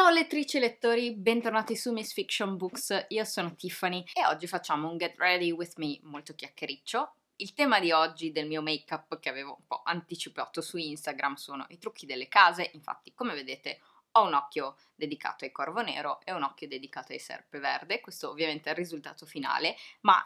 Ciao lettrici e lettori, bentornati su Miss Fiction Books, io sono Tiffany e oggi facciamo un Get Ready With Me molto chiacchiericcio. Il tema di oggi del mio make-up che avevo un po' anticipato su Instagram sono i trucchi delle case, infatti come vedete ho un occhio dedicato ai corvo nero e un occhio dedicato ai serpe verde, questo ovviamente è il risultato finale, ma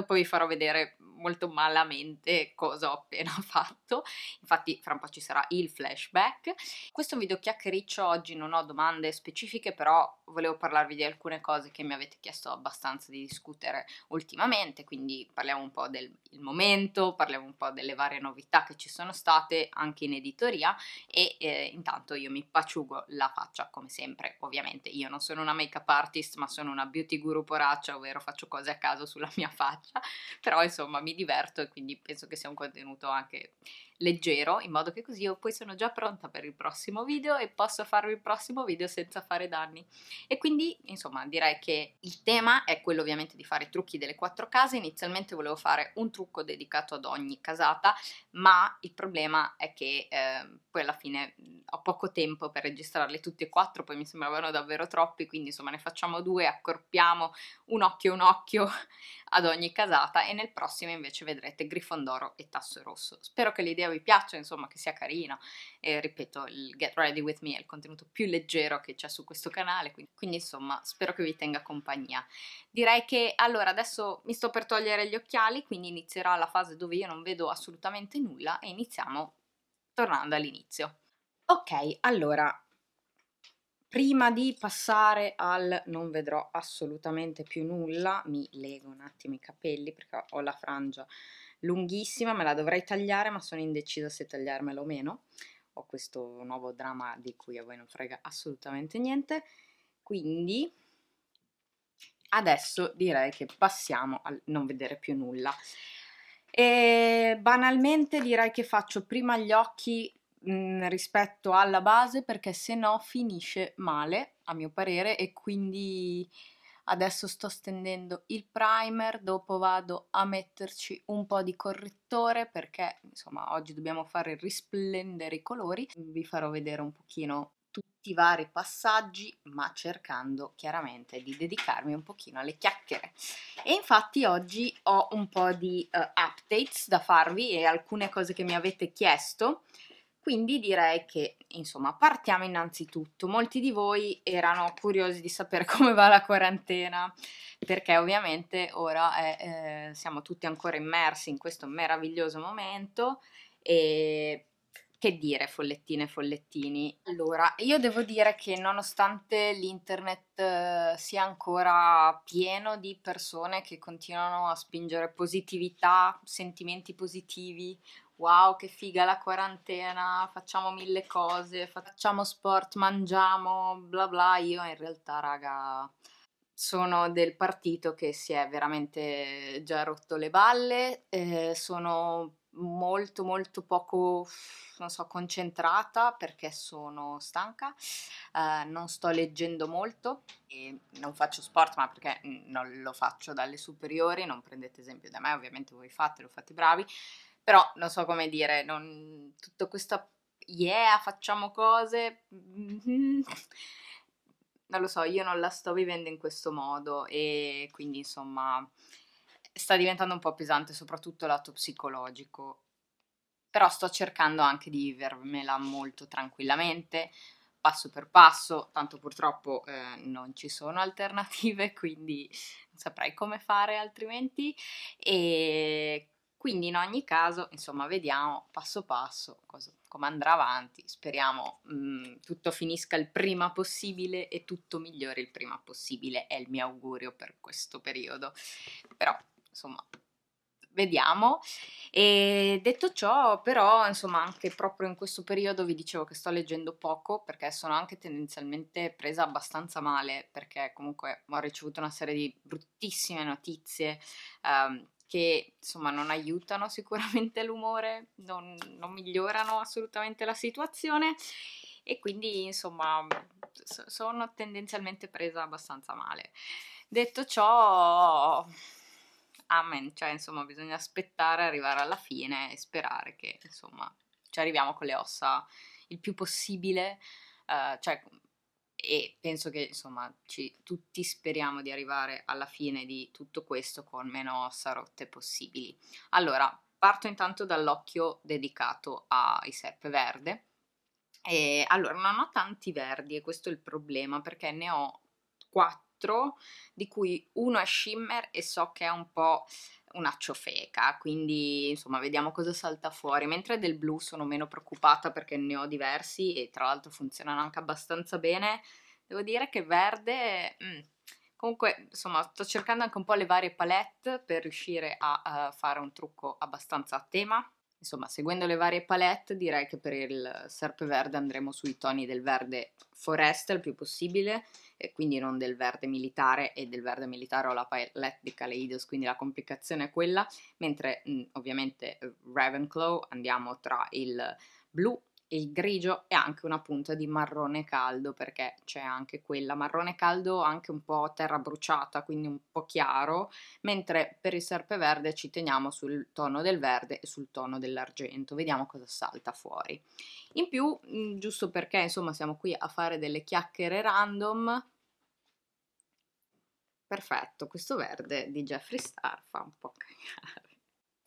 momento, poi vi farò vedere molto malamente cosa ho appena fatto, infatti fra un po' ci sarà il flashback. Questo è un video chiacchiericcio, oggi non ho domande specifiche, però volevo parlarvi di alcune cose che mi avete chiesto abbastanza di discutere ultimamente, quindi parliamo un po' del momento, parliamo un po' delle varie novità che ci sono state anche in editoria e eh, intanto io mi paciugo la faccia come sempre, ovviamente io non sono una make up artist ma sono una beauty guru poraccia, ovvero faccio cose a caso sulla mia faccia faccia, però insomma mi diverto e quindi penso che sia un contenuto anche leggero, in modo che così io poi sono già pronta per il prossimo video e posso farvi il prossimo video senza fare danni. E quindi, insomma, direi che il tema è quello ovviamente di fare i trucchi delle quattro case. Inizialmente volevo fare un trucco dedicato ad ogni casata, ma il problema è che eh, poi alla fine ho poco tempo per registrarle tutte e quattro, poi mi sembravano davvero troppi, quindi insomma ne facciamo due, accorpiamo un occhio un occhio ad ogni casata e nel prossimo invece vedrete Grifondoro e Tasso Rosso. Spero che l'idea l'idea vi piaccia, insomma, che sia carina. E ripeto, il Get Ready With Me è il contenuto più leggero che c'è su questo canale, quindi, quindi insomma, spero che vi tenga compagnia. Direi che allora adesso mi sto per togliere gli occhiali, quindi inizierà la fase dove io non vedo assolutamente nulla e iniziamo tornando all'inizio. Ok, allora prima di passare al non vedrò assolutamente più nulla, mi lego un attimo i capelli perché ho la frangia lunghissima, me la dovrei tagliare, ma sono indecisa se tagliarmela o meno. Ho questo nuovo drama di cui a voi non frega assolutamente niente. Quindi adesso direi che passiamo a non vedere più nulla. E banalmente direi che faccio prima gli occhi mh, mm, rispetto alla base perché se no finisce male a mio parere e quindi adesso sto stendendo il primer, dopo vado a metterci un po' di correttore perché insomma oggi dobbiamo fare risplendere i colori, vi farò vedere un pochino tutti i vari passaggi, ma cercando chiaramente di dedicarmi un pochino alle chiacchiere. E infatti oggi ho un po' di uh, updates da farvi e alcune cose che mi avete chiesto. Quindi direi che, insomma, partiamo innanzitutto. Molti di voi erano curiosi di sapere come va la quarantena, perché ovviamente ora è, eh, siamo tutti ancora immersi in questo meraviglioso momento e che dire follettine e follettini? Allora, io devo dire che nonostante l'internet eh, sia ancora pieno di persone che continuano a spingere positività, sentimenti positivi, wow che figa la quarantena, facciamo mille cose, facciamo sport, mangiamo, bla bla, io in realtà raga sono del partito che si è veramente già rotto le balle, eh, sono molto molto poco non so concentrata perché sono stanca eh, non sto leggendo molto e non faccio sport ma perché mm, non lo faccio dalle superiori non prendete esempio da me ovviamente voi fate lo fate bravi però non so come dire, non, tutto questo yeah, facciamo cose. Mm-hmm. non lo so, io non la sto vivendo in questo modo e quindi insomma sta diventando un po' pesante, soprattutto lato psicologico. Però sto cercando anche di vivermela molto tranquillamente, passo per passo, tanto purtroppo eh, non ci sono alternative, quindi non saprei come fare altrimenti. E quindi in ogni caso, insomma, vediamo passo passo cosa, come andrà avanti. Speriamo mh, mm, tutto finisca il prima possibile e tutto migliori il prima possibile, è il mio augurio per questo periodo. Però, insomma, vediamo. E detto ciò, però, insomma, anche proprio in questo periodo vi dicevo che sto leggendo poco perché sono anche tendenzialmente presa abbastanza male perché comunque ho ricevuto una serie di bruttissime notizie. Um, che insomma non aiutano sicuramente l'umore, non, non migliorano assolutamente la situazione e quindi insomma sono tendenzialmente presa abbastanza male. Detto ciò, amen, cioè insomma bisogna aspettare arrivare alla fine e sperare che insomma ci arriviamo con le ossa il più possibile, uh, cioè e penso che insomma ci, tutti speriamo di arrivare alla fine di tutto questo con meno ossa rotte possibili. Allora, parto intanto dall'occhio dedicato ai seppe verde. E, allora, non ho tanti verdi e questo è il problema perché ne ho quattro, di cui uno è shimmer e so che è un po' una ciofeca, quindi insomma vediamo cosa salta fuori. Mentre del blu sono meno preoccupata perché ne ho diversi e tra l'altro funzionano anche abbastanza bene. Devo dire che verde... Mm. Comunque, insomma, sto cercando anche un po' le varie palette per riuscire a uh, fare un trucco abbastanza a tema. Insomma, seguendo le varie palette, direi che per il serpeverde andremo sui toni del verde foresta il più possibile, e quindi non del verde militare, e del verde militare ho la palette di Kaleidos, quindi la complicazione è quella, mentre mh, ovviamente eh, Ravenclaw andiamo tra il blu, il grigio e anche una punta di marrone caldo perché c'è anche quella marrone caldo anche un po' terra bruciata quindi un po' chiaro mentre per il serpeverde ci teniamo sul tono del verde e sul tono dell'argento vediamo cosa salta fuori in più mm, giusto perché insomma siamo qui a fare delle chiacchiere random perfetto questo verde di Jeffree Star fa un po' cagare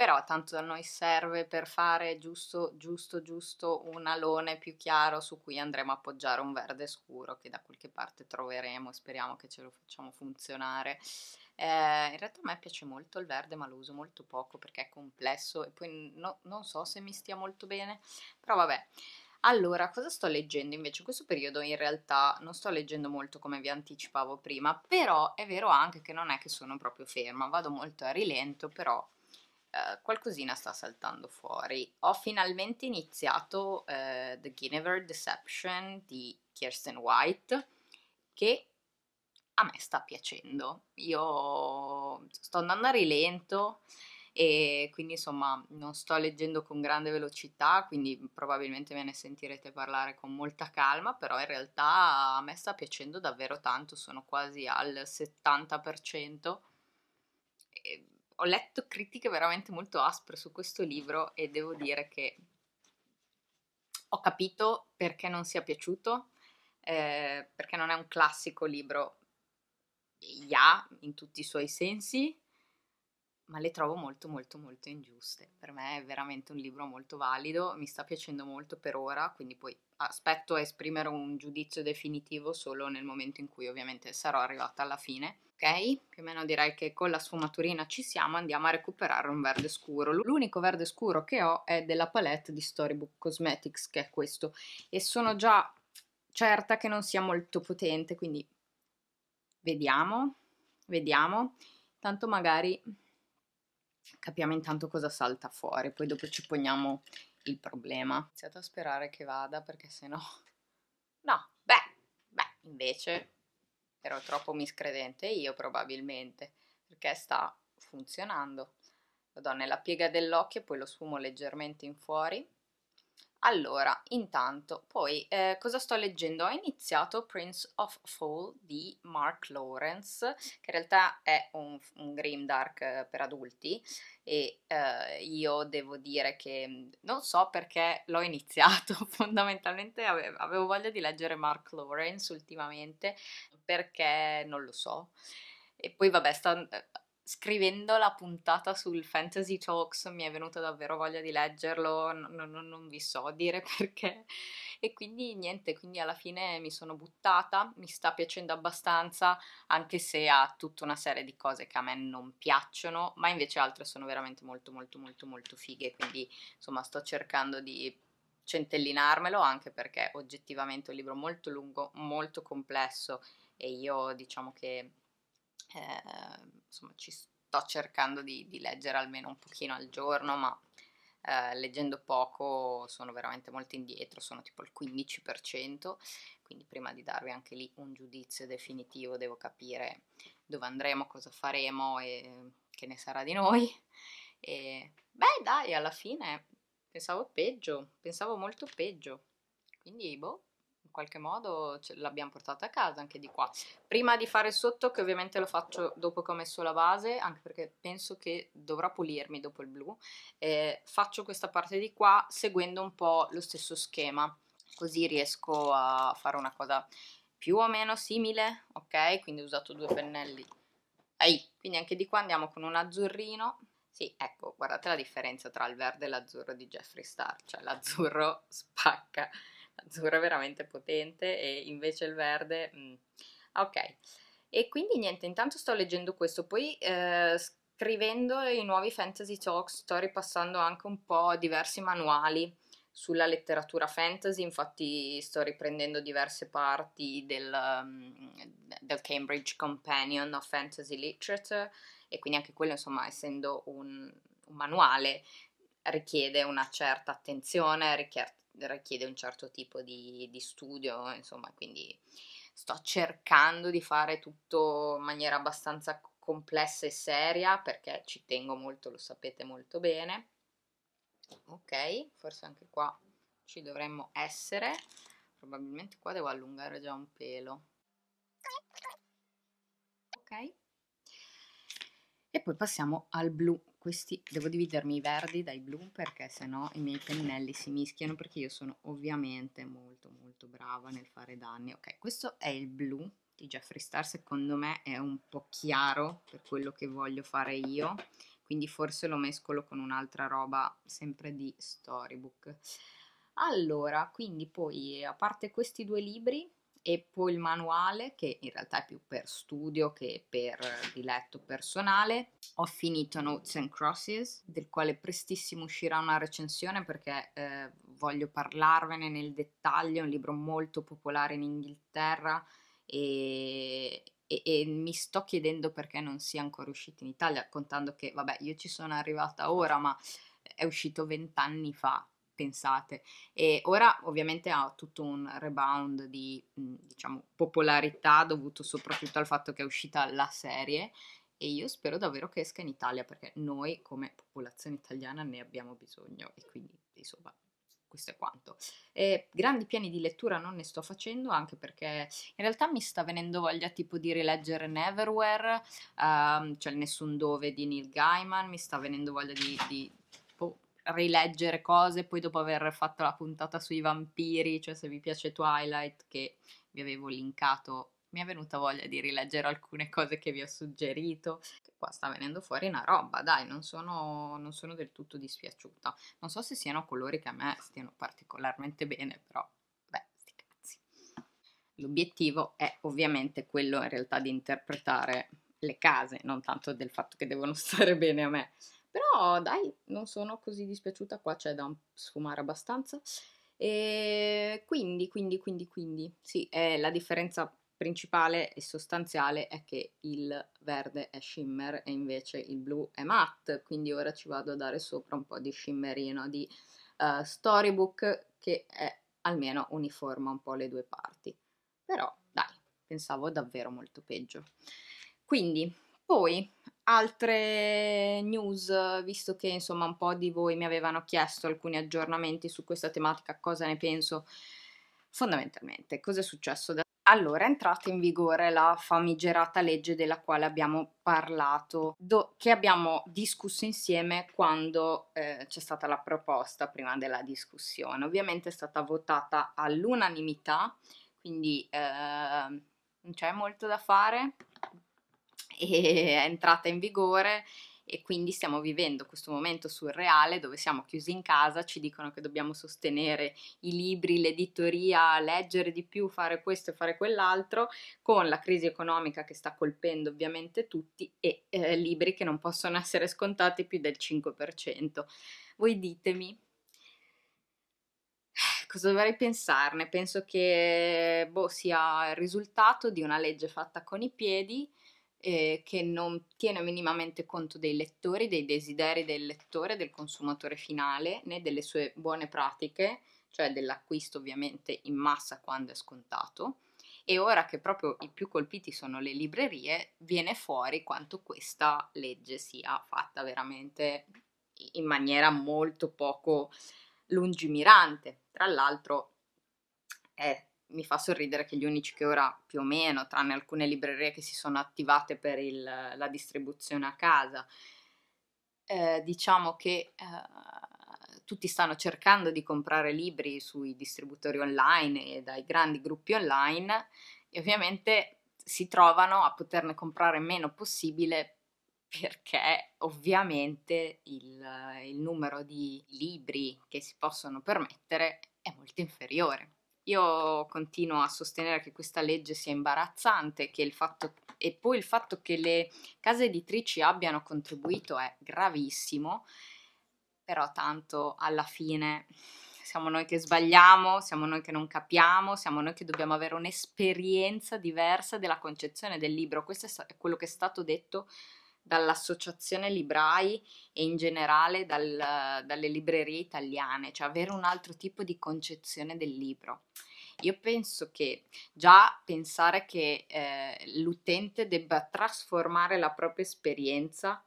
però tanto a noi serve per fare giusto, giusto, giusto un alone più chiaro su cui andremo a appoggiare un verde scuro che da qualche parte troveremo speriamo che ce lo facciamo funzionare. Eh, in realtà a me piace molto il verde, ma lo uso molto poco perché è complesso e poi no, non so se mi stia molto bene, però vabbè. Allora, cosa sto leggendo invece? In questo periodo in realtà non sto leggendo molto come vi anticipavo prima, però è vero anche che non è che sono proprio ferma, vado molto a rilento, però Uh, qualcosina sta saltando fuori. Ho finalmente iniziato uh, The Guinevere Deception di Kirsten White, che a me sta piacendo. Io sto andando a rilento e quindi insomma non sto leggendo con grande velocità, quindi probabilmente me ne sentirete parlare con molta calma, però in realtà a me sta piacendo davvero tanto, sono quasi al 70% ho letto critiche veramente molto aspre su questo libro e devo dire che ho capito perché non sia piaciuto, eh, perché non è un classico libro ya in tutti i suoi sensi, ma le trovo molto molto molto ingiuste. Per me è veramente un libro molto valido, mi sta piacendo molto per ora, quindi poi aspetto a esprimere un giudizio definitivo solo nel momento in cui ovviamente sarò arrivata alla fine ok? Più o meno direi che con la sfumaturina ci siamo, andiamo a recuperare un verde scuro. L'unico verde scuro che ho è della palette di Storybook Cosmetics, che è questo, e sono già certa che non sia molto potente, quindi vediamo, vediamo. Tanto magari capiamo intanto cosa salta fuori, poi dopo ci poniamo il problema. Ho iniziato a sperare che vada perché sennò... No, beh, beh, invece ero troppo miscredente io probabilmente, perché sta funzionando. Lo do nella piega dell'occhio, poi lo sfumo leggermente in fuori allora, intanto, poi eh, cosa sto leggendo? Ho iniziato Prince of Fall di Mark Lawrence, che in realtà è un, un grimdark eh, per adulti e eh, io devo dire che mm, non so perché l'ho iniziato, fondamentalmente avevo, avevo voglia di leggere Mark Lawrence ultimamente perché non lo so. E poi vabbè, sta, scrivendo la puntata sul Fantasy Talks mi è venuta davvero voglia di leggerlo, non, non, non vi so dire perché. E quindi niente, quindi alla fine mi sono buttata, mi sta piacendo abbastanza, anche se ha tutta una serie di cose che a me non piacciono, ma invece altre sono veramente molto molto molto molto fighe, quindi insomma sto cercando di centellinarmelo anche perché oggettivamente è un libro molto lungo, molto complesso e io diciamo che... Eh, insomma ci sto cercando di, di leggere almeno un pochino al giorno, ma eh, leggendo poco sono veramente molto indietro, sono tipo il 15%, quindi prima di darvi anche lì un giudizio definitivo devo capire dove andremo, cosa faremo e che ne sarà di noi. E beh dai, alla fine pensavo peggio, pensavo molto peggio, quindi boh in qualche modo l'abbiamo portata a casa anche di qua. Prima di fare sotto, che ovviamente lo faccio dopo che ho messo la base, anche perché penso che dovrò pulirmi dopo il blu, eh, faccio questa parte di qua seguendo un po' lo stesso schema, così riesco a fare una cosa più o meno simile, ok? Quindi ho usato due pennelli. Ehi, quindi anche di qua andiamo con un azzurrino, sì, ecco, guardate la differenza tra il verde e l'azzurro di Jeffree Star, cioè l'azzurro spacca azzurro è veramente potente e invece il verde... Mh. Mm, ok, e quindi niente, intanto sto leggendo questo, poi eh, scrivendo i nuovi fantasy Talks sto ripassando anche un po' diversi manuali sulla letteratura fantasy, infatti sto riprendendo diverse parti del, mm, del, Cambridge Companion of Fantasy Literature e quindi anche quello, insomma, essendo un, un manuale, richiede una certa attenzione, richiede richiede un certo tipo di, di studio, insomma, quindi sto cercando di fare tutto in maniera abbastanza complessa e seria perché ci tengo molto, lo sapete molto bene. Ok, forse anche qua ci dovremmo essere. Probabilmente qua devo allungare già un pelo. Ok. E poi passiamo al blu questi devo dividermi i verdi dai blu perché sennò i miei pennelli si mischiano perché io sono ovviamente molto molto brava nel fare danni. Ok, questo è il blu di Jeffree Star, secondo me è un po' chiaro per quello che voglio fare io, quindi forse lo mescolo con un'altra roba sempre di storybook. Allora, quindi poi a parte questi due libri, e poi il manuale che in realtà è più per studio che per eh, diletto personale. Ho finito Notes and Crosses del quale prestissimo uscirà una recensione perché eh, voglio parlarvene nel dettaglio, è un libro molto popolare in Inghilterra e, e, e, mi sto chiedendo perché non sia ancora uscito in Italia, contando che vabbè io ci sono arrivata ora ma è uscito vent'anni fa pensate. E ora ovviamente ha tutto un rebound di mm, diciamo, popolarità dovuto soprattutto al fatto che è uscita la serie e io spero davvero che esca in Italia perché noi come popolazione italiana ne abbiamo bisogno e quindi insomma questo è quanto. Eh, grandi piani di lettura non ne sto facendo, anche perché in realtà mi sta venendo voglia tipo di rileggere Neverwhere, um, cioè Nessun Dove di Neil Gaiman, mi sta venendo voglia di, di rileggere cose, poi dopo aver fatto la puntata sui vampiri, cioè se vi piace Twilight, che vi avevo linkato, mi è venuta voglia di rileggere alcune cose che vi ho suggerito. qua sta venendo fuori una roba, dai, non sono, non sono del tutto dispiaciuta. Non so se siano colori che a me stiano particolarmente bene, però beh, sti cazzi. L'obiettivo è ovviamente quello in realtà di interpretare le case, non tanto del fatto che devono stare bene a me, però dai, non sono così dispiaciuta, qua c'è da sfumare abbastanza. E quindi, quindi, quindi, quindi, sì, è la differenza principale e sostanziale è che il verde è shimmer e invece il blu è matte, quindi ora ci vado a dare sopra un po' di shimmerino di uh, storybook che è almeno uniforma un po' le due parti. Però dai, pensavo davvero molto peggio. Quindi, poi altre news, visto che insomma un po' di voi mi avevano chiesto alcuni aggiornamenti su questa tematica, cosa ne penso fondamentalmente, cosa è successo da allora è entrata in vigore la famigerata legge della quale abbiamo parlato, do, che abbiamo discusso insieme quando eh, c'è stata la proposta prima della discussione. Ovviamente è stata votata all'unanimità, quindi eh, non c'è molto da fare, e è entrata in vigore e quindi stiamo vivendo questo momento surreale dove siamo chiusi in casa, ci dicono che dobbiamo sostenere i libri, l'editoria, leggere di più, fare questo e fare quell'altro, con la crisi economica che sta colpendo ovviamente tutti e eh, libri che non possono essere scontati più del 5%. Voi ditemi cosa dovrei pensarne? Penso che boh, sia il risultato di una legge fatta con i piedi eh, che non tiene minimamente conto dei lettori, dei desideri del lettore, del consumatore finale, né delle sue buone pratiche, cioè dell'acquisto ovviamente in massa quando è scontato. E ora che proprio i più colpiti sono le librerie, viene fuori quanto questa legge sia fatta veramente in maniera molto poco lungimirante. Tra l'altro è mi fa sorridere che gli unici che ora più o meno, tranne alcune librerie che si sono attivate per il, la distribuzione a casa, eh, diciamo che eh, tutti stanno cercando di comprare libri sui distributori online e dai grandi gruppi online e ovviamente si trovano a poterne comprare meno possibile perché ovviamente il, il numero di libri che si possono permettere è molto inferiore. Io continuo a sostenere che questa legge sia imbarazzante che il fatto, e poi il fatto che le case editrici abbiano contribuito è gravissimo, però tanto alla fine siamo noi che sbagliamo, siamo noi che non capiamo, siamo noi che dobbiamo avere un'esperienza diversa della concezione del libro. Questo è quello che è stato detto dall'associazione librai e in generale dal, dalle librerie italiane, cioè avere un altro tipo di concezione del libro. Io penso che già pensare che eh, l'utente debba trasformare la propria esperienza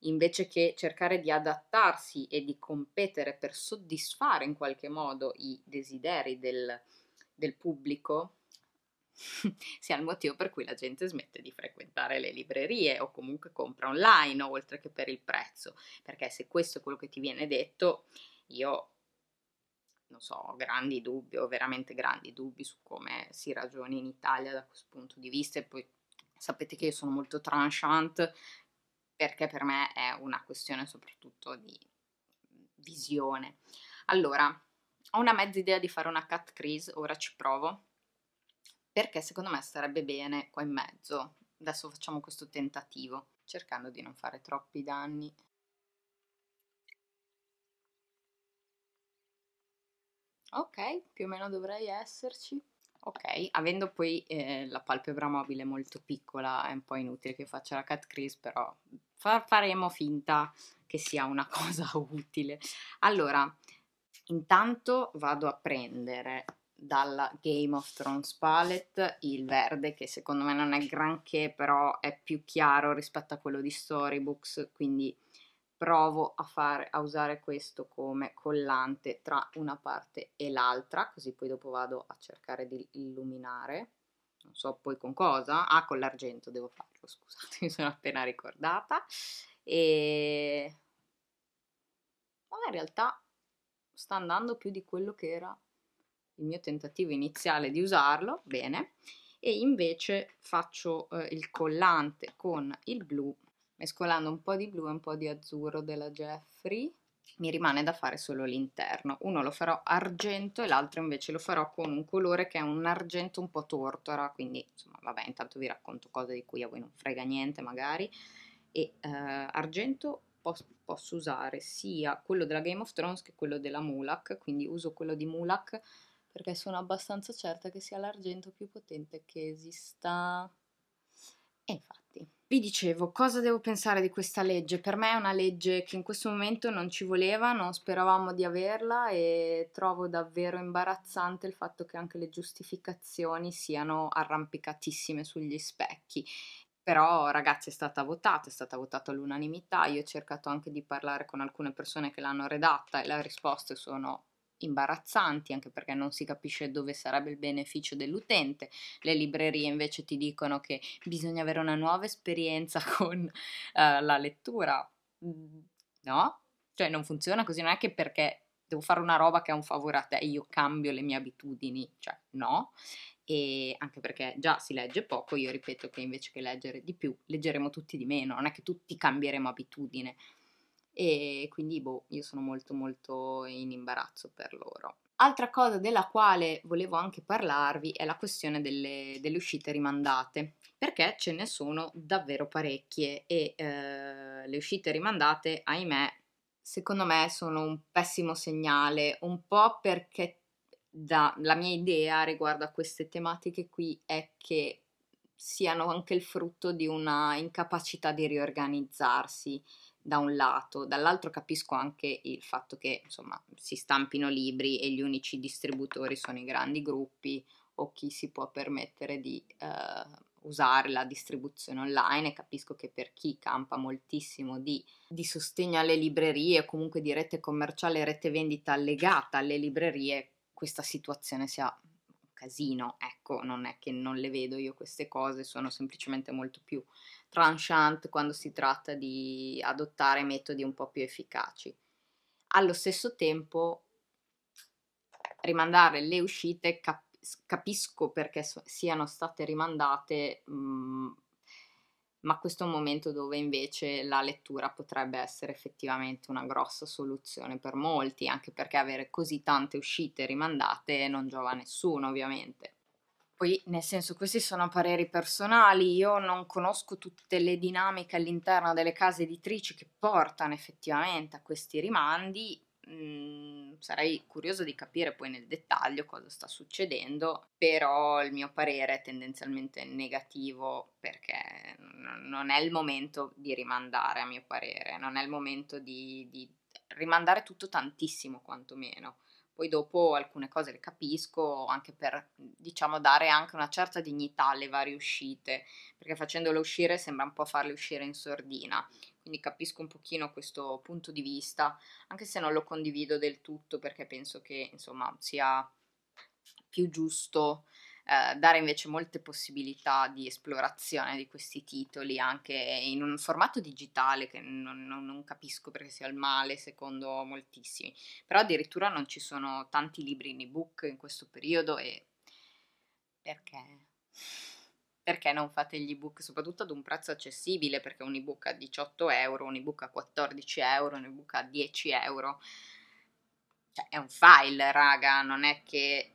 invece che cercare di adattarsi e di competere per soddisfare in qualche modo i desideri del, del pubblico sia il motivo per cui la gente smette di frequentare le librerie o comunque compra online oltre che per il prezzo, perché se questo è quello che ti viene detto, io non so, ho grandi dubbi, ho veramente grandi dubbi su come si ragioni in Italia da questo punto di vista e poi sapete che io sono molto tranchant perché per me è una questione soprattutto di visione. Allora, ho una mezza idea di fare una cat crease, ora ci provo perché secondo me sarebbe bene qua in mezzo. Adesso facciamo questo tentativo, cercando di non fare troppi danni. Ok, più o meno dovrei esserci. Ok, avendo poi eh, la palpebra mobile molto piccola è un po' inutile che faccia la cat crease, però fa faremo finta che sia una cosa utile. Allora, intanto vado a prendere dalla Game of Thrones palette, il verde che secondo me non è granché, però è più chiaro rispetto a quello di Storybooks, quindi provo a, fare, a usare questo come collante tra una parte e l'altra, così poi dopo vado a cercare di illuminare. Non so poi con cosa, ah con l'argento devo farlo, scusate, mi sono appena ricordata. E... Ma in realtà sta andando più di quello che era il mio tentativo iniziale di usarlo, bene, e invece faccio eh, il collante con il blu, mescolando un po' di blu e un po' di azzurro della Jeffrey, mi rimane da fare solo l'interno, uno lo farò argento e l'altro invece lo farò con un colore che è un argento un po' tortora, quindi insomma vabbè intanto vi racconto cose di cui a voi non frega niente magari, e eh, argento posso usare sia quello della Game of Thrones che quello della Mulak, quindi uso quello di Mulak perché sono abbastanza certa che sia l'argento più potente che esista. E infatti. Vi dicevo, cosa devo pensare di questa legge? Per me è una legge che in questo momento non ci voleva, non speravamo di averla e trovo davvero imbarazzante il fatto che anche le giustificazioni siano arrampicatissime sugli specchi però ragazzi è stata votata, è stata votata all'unanimità, io ho cercato anche di parlare con alcune persone che l'hanno redatta e le risposte sono imbarazzanti anche perché non si capisce dove sarebbe il beneficio dell'utente. Le librerie invece ti dicono che bisogna avere una nuova esperienza con uh, la lettura. Mm, no? Cioè non funziona così, non è che perché devo fare una roba che è un favore a te e io cambio le mie abitudini, cioè no. E anche perché già si legge poco, io ripeto che invece che leggere di più, leggeremo tutti di meno, non è che tutti cambieremo abitudine e quindi boh, io sono molto molto in imbarazzo per loro. Altra cosa della quale volevo anche parlarvi è la questione delle, delle uscite rimandate, perché ce ne sono davvero parecchie e eh, le uscite rimandate, ahimè, secondo me sono un pessimo segnale, un po' perché da, la mia idea riguardo a queste tematiche qui è che siano anche il frutto di una incapacità di riorganizzarsi da un lato, dall'altro capisco anche il fatto che insomma si stampino libri e gli unici distributori sono i grandi gruppi o chi si può permettere di eh, usare la distribuzione online e capisco che per chi campa moltissimo di, di sostegno alle librerie o comunque di rete commerciale, rete vendita legata alle librerie, questa situazione sia casino, ecco, non è che non le vedo io queste cose, sono semplicemente molto più tranchant quando si tratta di adottare metodi un po' più efficaci. Allo stesso tempo rimandare le uscite cap- capisco perché so- siano state rimandate mh, mhmm, ma questo è un momento dove invece la lettura potrebbe essere effettivamente una grossa soluzione per molti, anche perché avere così tante uscite rimandate non giova a nessuno ovviamente. Poi, nel senso, questi sono pareri personali, io non conosco tutte le dinamiche all'interno delle case editrici che portano effettivamente a questi rimandi, Mm, sarei curioso di capire poi nel dettaglio cosa sta succedendo, però il mio parere è tendenzialmente negativo perché n- non è il momento di rimandare, a mio parere, non è il momento di, di rimandare tutto tantissimo quantomeno. Poi dopo alcune cose le capisco, anche per diciamo dare anche una certa dignità alle varie uscite, perché facendole uscire sembra un po' farle uscire in sordina quindi capisco un pochino questo punto di vista, anche se non lo condivido del tutto perché penso che insomma sia più giusto eh, dare invece molte possibilità di esplorazione di questi titoli anche in un formato digitale che non, non, non, capisco perché sia il male secondo moltissimi, però addirittura non ci sono tanti libri in ebook in questo periodo e perché? perché non fate gli ebook soprattutto ad un prezzo accessibile perché un ebook a 18 euro, un ebook a 14 euro, un ebook a 10 euro cioè è un file raga, non è che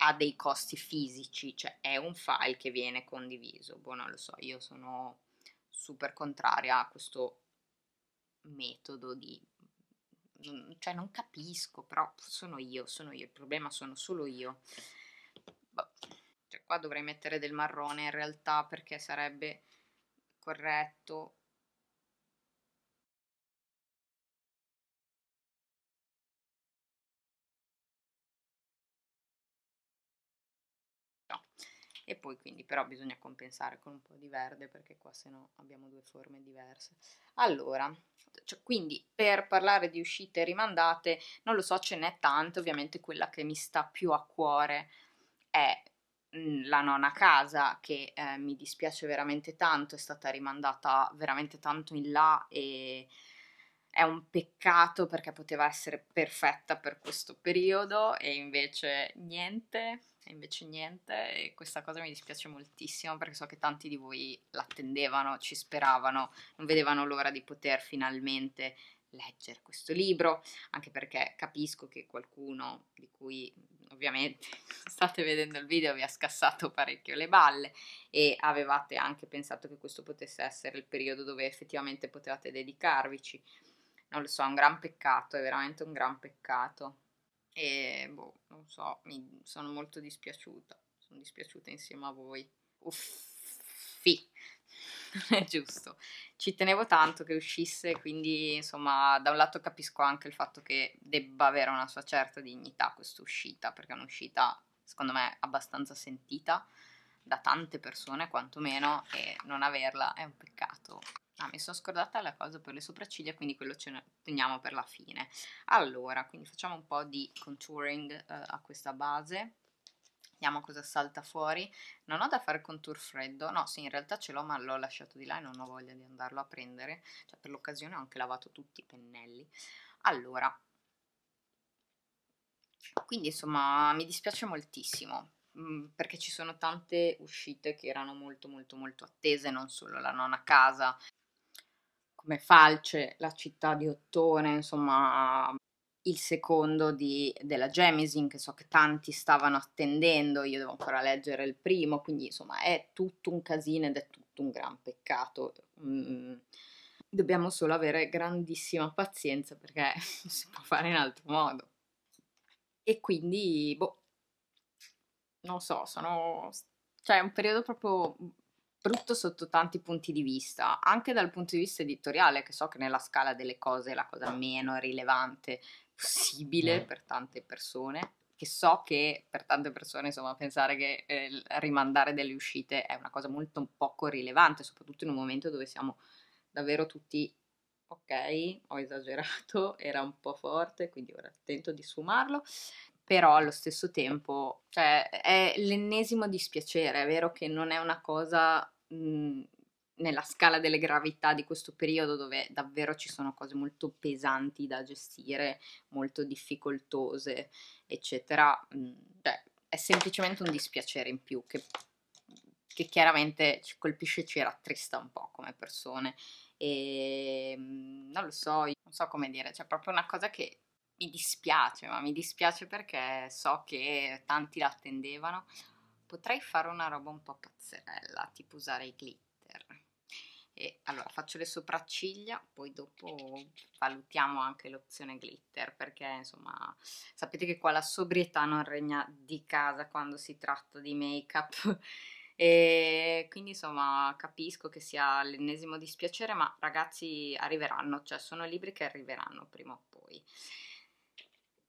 ha dei costi fisici, cioè è un file che viene condiviso, boh non lo so, io sono super contraria a questo metodo di cioè non capisco, però sono io, sono io, il problema sono solo io. Boh qua dovrei mettere del marrone in realtà perché sarebbe corretto e poi quindi però bisogna compensare con un po' di verde perché qua se no abbiamo due forme diverse allora cioè, quindi per parlare di uscite rimandate non lo so ce n'è tante ovviamente quella che mi sta più a cuore è Mhmm, la nona casa che eh, mi dispiace veramente tanto, è stata rimandata veramente tanto in là e è un peccato perché poteva essere perfetta per questo periodo e invece niente, e invece niente e questa cosa mi dispiace moltissimo perché so che tanti di voi l'attendevano, ci speravano, non vedevano l'ora di poter finalmente leggere questo libro, anche perché capisco che qualcuno di cui ovviamente state vedendo il video, vi ha scassato parecchio le balle e avevate anche pensato che questo potesse essere il periodo dove effettivamente potevate dedicarvici. Non lo so, è un gran peccato, è veramente un gran peccato. E boh, non so, mi sono molto dispiaciuta, sono dispiaciuta insieme a voi. Uffi non è giusto. Ci tenevo tanto che uscisse, quindi insomma, da un lato capisco anche il fatto che debba avere una sua certa dignità questa uscita, perché è un'uscita, secondo me, abbastanza sentita da tante persone, quantomeno, e non averla è un peccato. Ah, mi sono scordata la cosa per le sopracciglia, quindi quello ce ne teniamo per la fine. Allora, quindi facciamo un po' di contouring eh, a questa base Vediamo cosa salta fuori. Non ho da fare contour freddo. No, sì, in realtà ce l'ho, ma l'ho lasciato di là e non ho voglia di andarlo a prendere. Cioè, per l'occasione ho anche lavato tutti i pennelli. Allora, quindi insomma, mi dispiace moltissimo mm, perché ci sono tante uscite che erano molto molto molto attese, non solo la nona casa, come Falce, la città di Ottone, insomma il secondo di, della Jemisin, che so che tanti stavano attendendo, io devo ancora leggere il primo, quindi insomma è tutto un casino ed è tutto un gran peccato. Mm. Dobbiamo solo avere grandissima pazienza perché si può fare in altro modo. E quindi, boh, non so, sono... cioè è un periodo proprio brutto sotto tanti punti di vista, anche dal punto di vista editoriale, che so che nella scala delle cose è la cosa meno rilevante, possibile eh. per tante persone, che so che per tante persone, insomma, pensare che eh, rimandare delle uscite è una cosa molto poco rilevante, soprattutto in un momento dove siamo davvero tutti ok, ho esagerato, era un po' forte, quindi ora tento di sfumarlo però allo stesso tempo cioè, è l'ennesimo dispiacere, è vero che non è una cosa mh, mhmm, nella scala delle gravità di questo periodo dove davvero ci sono cose molto pesanti da gestire, molto difficoltose, eccetera, cioè, è semplicemente un dispiacere in più che, che chiaramente ci colpisce e ci rattrista un po' come persone. E ehm, non lo so, non so come dire, c'è cioè, proprio una cosa che mi dispiace, ma mi dispiace perché so che tanti l'attendevano. Potrei fare una roba un po' pazzerella, tipo usare i click e allora faccio le sopracciglia, poi dopo valutiamo anche l'opzione glitter, perché insomma sapete che qua la sobrietà non regna di casa quando si tratta di make-up. E quindi insomma capisco che sia l'ennesimo dispiacere, ma ragazzi arriveranno, cioè sono libri che arriveranno prima o poi.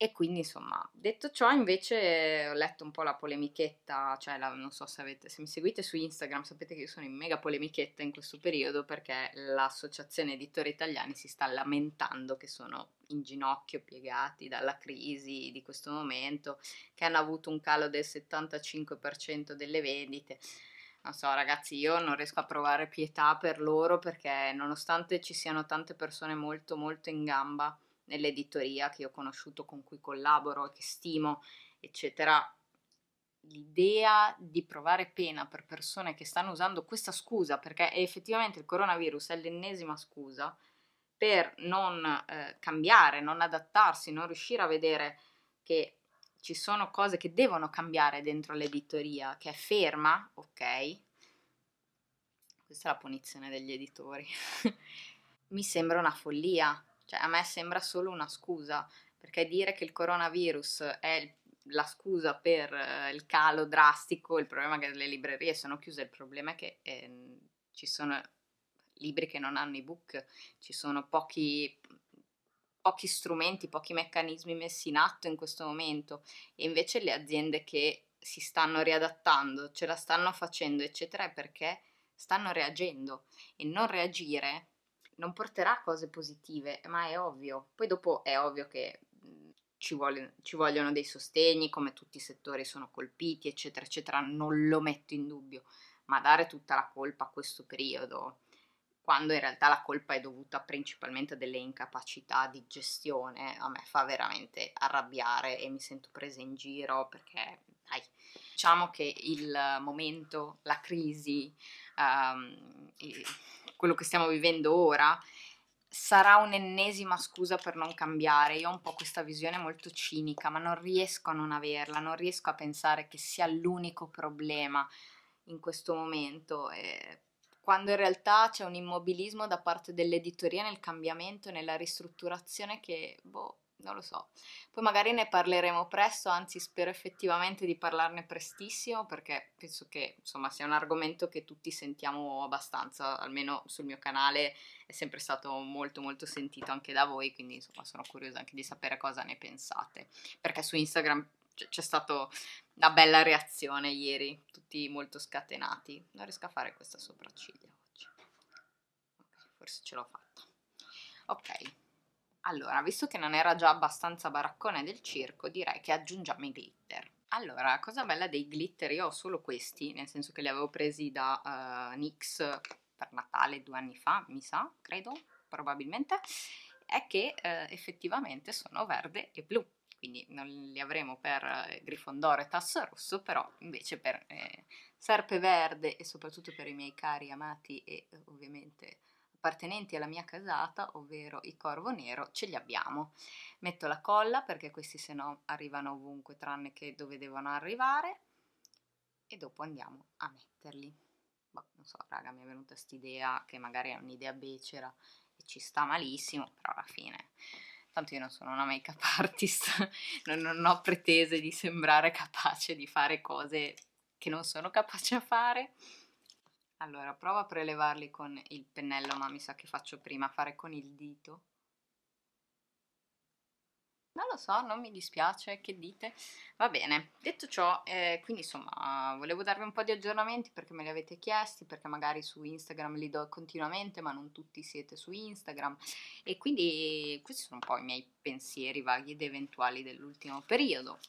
E quindi insomma, detto ciò, invece ho letto un po' la polemichetta, cioè la, non so se, avete, se mi seguite su Instagram sapete che io sono in mega polemichetta in questo periodo perché l'associazione editori italiani si sta lamentando che sono in ginocchio, piegati dalla crisi di questo momento, che hanno avuto un calo del 75% delle vendite. Non so, ragazzi, io non riesco a provare pietà per loro perché nonostante ci siano tante persone molto molto in gamba, nell'editoria che ho conosciuto, con cui collaboro e che stimo, eccetera, l'idea di provare pena per persone che stanno usando questa scusa, perché effettivamente il coronavirus è l'ennesima scusa per non eh, cambiare, non adattarsi, non riuscire a vedere che ci sono cose che devono cambiare dentro l'editoria, che è ferma, ok? Questa è la punizione degli editori. Mi sembra una follia, cioè, a me sembra solo una scusa, perché dire che il coronavirus è la scusa per eh, il calo drastico, il problema è che le librerie sono chiuse, il problema è che eh, ci sono libri che non hanno ebook, ci sono pochi, pochi strumenti, pochi meccanismi messi in atto in questo momento e invece le aziende che si stanno riadattando, ce la stanno facendo, eccetera, è perché stanno reagendo e non reagire non porterà cose positive, ma è ovvio. Poi dopo è ovvio che mhmm, ci, vuole, ci, vogliono dei sostegni, come tutti i settori sono colpiti, eccetera, eccetera, non lo metto in dubbio, ma dare tutta la colpa a questo periodo, quando in realtà la colpa è dovuta principalmente a delle incapacità di gestione, a me fa veramente arrabbiare e mi sento presa in giro perché, dai, diciamo che il momento, la crisi, um, quello che stiamo vivendo ora sarà un'ennesima scusa per non cambiare. Io ho un po' questa visione molto cinica, ma non riesco a non averla, non riesco a pensare che sia l'unico problema in questo momento. Eh, quando in realtà c'è un immobilismo da parte dell'editoria nel cambiamento, nella ristrutturazione che boh, non lo so. Poi magari ne parleremo presto, anzi spero effettivamente di parlarne prestissimo perché penso che insomma sia un argomento che tutti sentiamo abbastanza, almeno sul mio canale è sempre stato molto molto sentito anche da voi, quindi insomma sono curiosa anche di sapere cosa ne pensate, perché su Instagram c'è stata una bella reazione ieri, tutti molto scatenati. Non riesco a fare questa sopracciglia oggi. forse ce l'ho fatta. Ok. Allora, visto che non era già abbastanza baraccone del circo, direi che aggiungiamo i glitter. Allora, cosa bella dei glitter, io ho solo questi, nel senso che li avevo presi da uh, NYX per Natale due anni fa, mi sa, credo, probabilmente, è che uh, effettivamente sono verde e blu, quindi non li avremo per eh, Grifondoro e Tasso Rosso, però invece per eh, Serpe Verde e soprattutto per i miei cari amati e eh, ovviamente appartenenti alla mia casata, ovvero i corvo nero, ce li abbiamo. Metto la colla perché questi se no arrivano ovunque tranne che dove devono arrivare e dopo andiamo a metterli. Boh, non so, raga, mi è venuta quest'idea che magari è un'idea becera e ci sta malissimo, però alla fine tanto io non sono una make-up artist, non, non ho pretese di sembrare capace di fare cose che non sono capace a fare. Allora, provo a prelevarli con il pennello, ma mi sa che faccio prima fare con il dito. Non lo so, non mi dispiace, che dite? Va bene, detto ciò, eh, quindi insomma, volevo darvi un po' di aggiornamenti perché me li avete chiesti, perché magari su Instagram li do continuamente, ma non tutti siete su Instagram. E quindi questi sono un po' i miei pensieri vaghi ed eventuali dell'ultimo periodo.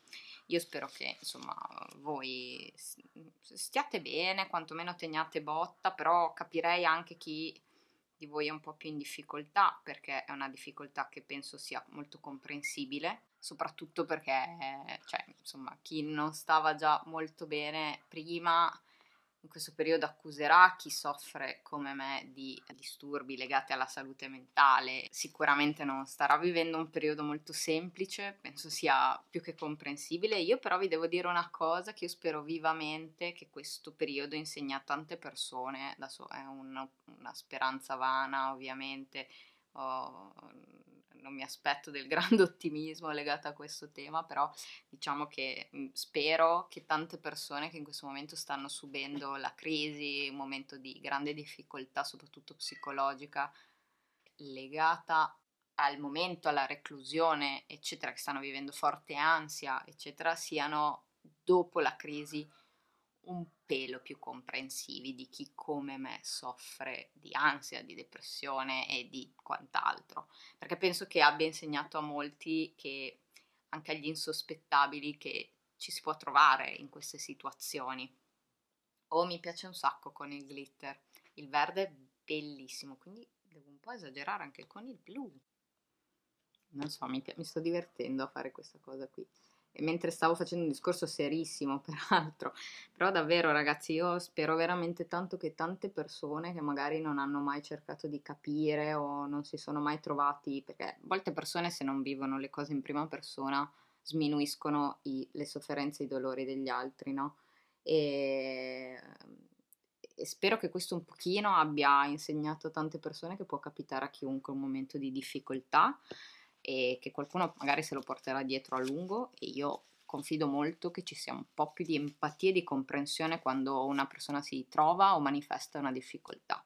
Io spero che insomma voi stiate bene, quantomeno teniate botta, però capirei anche chi di voi è un po' più in difficoltà perché è una difficoltà che penso sia molto comprensibile, soprattutto perché, cioè, insomma, chi non stava già molto bene prima in questo periodo accuserà chi soffre come me di disturbi legati alla salute mentale. Sicuramente non starà vivendo un periodo molto semplice, penso sia più che comprensibile. Io però vi devo dire una cosa che io spero vivamente che questo periodo insegni a tante persone, adesso è una, una speranza vana ovviamente, oh, non mi aspetto del grande ottimismo legato a questo tema, però diciamo che mm, spero che tante persone che in questo momento stanno subendo la crisi, un momento di grande difficoltà, soprattutto psicologica, legata al momento, alla reclusione, eccetera, che stanno vivendo forte ansia, eccetera, siano dopo la crisi un pelo più comprensivi di chi come me soffre di ansia, di depressione e di quant'altro, perché penso che abbia insegnato a molti che anche agli insospettabili che ci si può trovare in queste situazioni. Oh, mi piace un sacco con il glitter. Il verde è bellissimo, quindi devo un po' esagerare anche con il blu. Non so, mi, pi- mi sto divertendo a fare questa cosa qui mentre stavo facendo un discorso serissimo, peraltro. Però davvero, ragazzi, io spero veramente tanto che tante persone che magari non hanno mai cercato di capire o non si sono mai trovati, perché molte persone se non vivono le cose in prima persona sminuiscono i, le sofferenze e i dolori degli altri, no? E, e spero che questo un pochino abbia insegnato a tante persone che può capitare a chiunque un momento di difficoltà e che qualcuno magari se lo porterà dietro a lungo e io confido molto che ci sia un po' più di empatia e di comprensione quando una persona si trova o manifesta una difficoltà.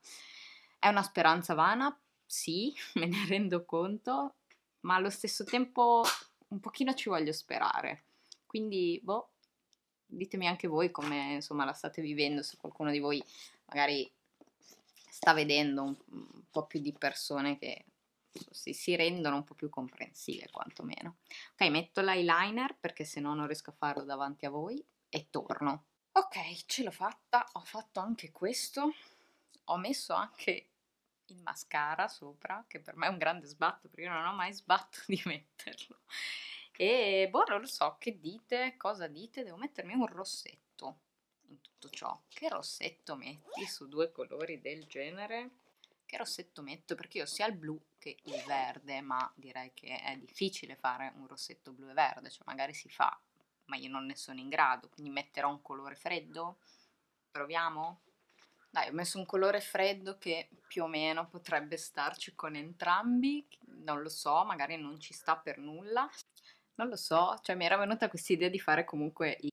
È una speranza vana, sì, me ne rendo conto, ma allo stesso tempo un pochino ci voglio sperare. Quindi, boh, ditemi anche voi come insomma la state vivendo, se qualcuno di voi magari sta vedendo un po' più di persone che si, si, rendono un po' più comprensive quantomeno. Ok, metto l'eyeliner perché se no non riesco a farlo davanti a voi e torno. Ok, ce l'ho fatta, ho fatto anche questo, ho messo anche il mascara sopra, che per me è un grande sbatto perché io non ho mai sbatto di metterlo. E boh, non lo so, che dite, cosa dite, devo mettermi un rossetto in tutto ciò. Che rossetto metti su due colori del genere? che rossetto metto, perché io ho sia il blu che il verde, ma direi che è difficile fare un rossetto blu e verde, cioè magari si fa, ma io non ne sono in grado, quindi metterò un colore freddo? Proviamo? Dai, ho messo un colore freddo che più o meno potrebbe starci con entrambi, non lo so, magari non ci sta per nulla. Non lo so, cioè mi era venuta questa idea di fare comunque i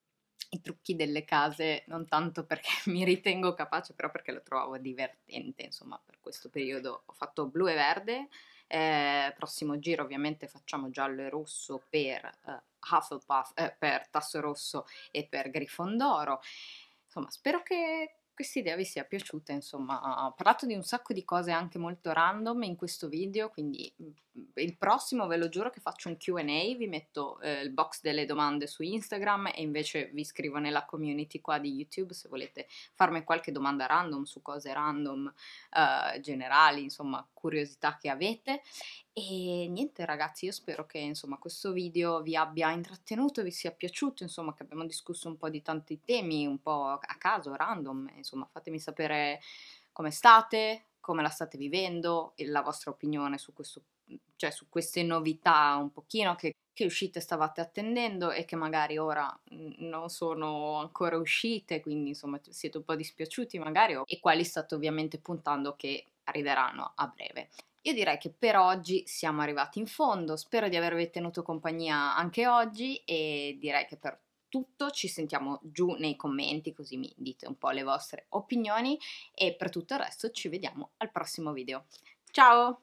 i trucchi delle case, non tanto perché mi ritengo capace, però perché lo trovavo divertente, insomma, per questo periodo ho fatto blu e verde. Eh, prossimo giro ovviamente facciamo giallo e rosso per eh, Hufflepuff, eh, per Tasso Rosso e per Grifondoro. Insomma, spero che questa idea vi sia piaciuta, insomma, ho parlato di un sacco di cose anche molto random in questo video, quindi mhmm, il prossimo ve lo giuro che faccio un Q&A, vi metto eh, il box delle domande su Instagram e invece vi scrivo nella community qua di YouTube se volete farmi qualche domanda random su cose random eh, generali, insomma, curiosità che avete e niente ragazzi io spero che insomma questo video vi abbia intrattenuto, vi sia piaciuto insomma che abbiamo discusso un po' di tanti temi un po' a caso, random insomma fatemi sapere come state, come la state vivendo e la vostra opinione su, questo, cioè, su queste novità un pochino che, che, uscite stavate attendendo e che magari ora mhmm, non sono ancora uscite, quindi insomma siete un po' dispiaciuti magari e quali state ovviamente puntando che arriveranno a breve. Io direi che per oggi siamo arrivati in fondo, spero di avervi tenuto compagnia anche oggi e direi che per tutto ci sentiamo giù nei commenti così mi dite un po' le vostre opinioni e per tutto il resto ci vediamo al prossimo video. Ciao!